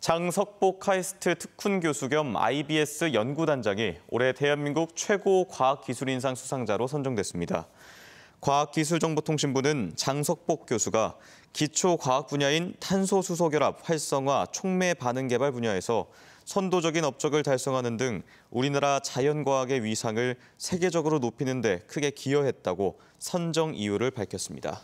장석보 카이스트 특훈 교수 겸 IBS 연구단장이 올해 대한민국 최고 과학기술인상 수상자로 선정됐습니다. 과학기술정보통신부는 장석복 교수가 기초과학 분야인 탄소수소결합 활성화 촉매 반응 개발 분야에서 선도적인 업적을 달성하는 등 우리나라 자연과학의 위상을 세계적으로 높이는 데 크게 기여했다고 선정 이유를 밝혔습니다.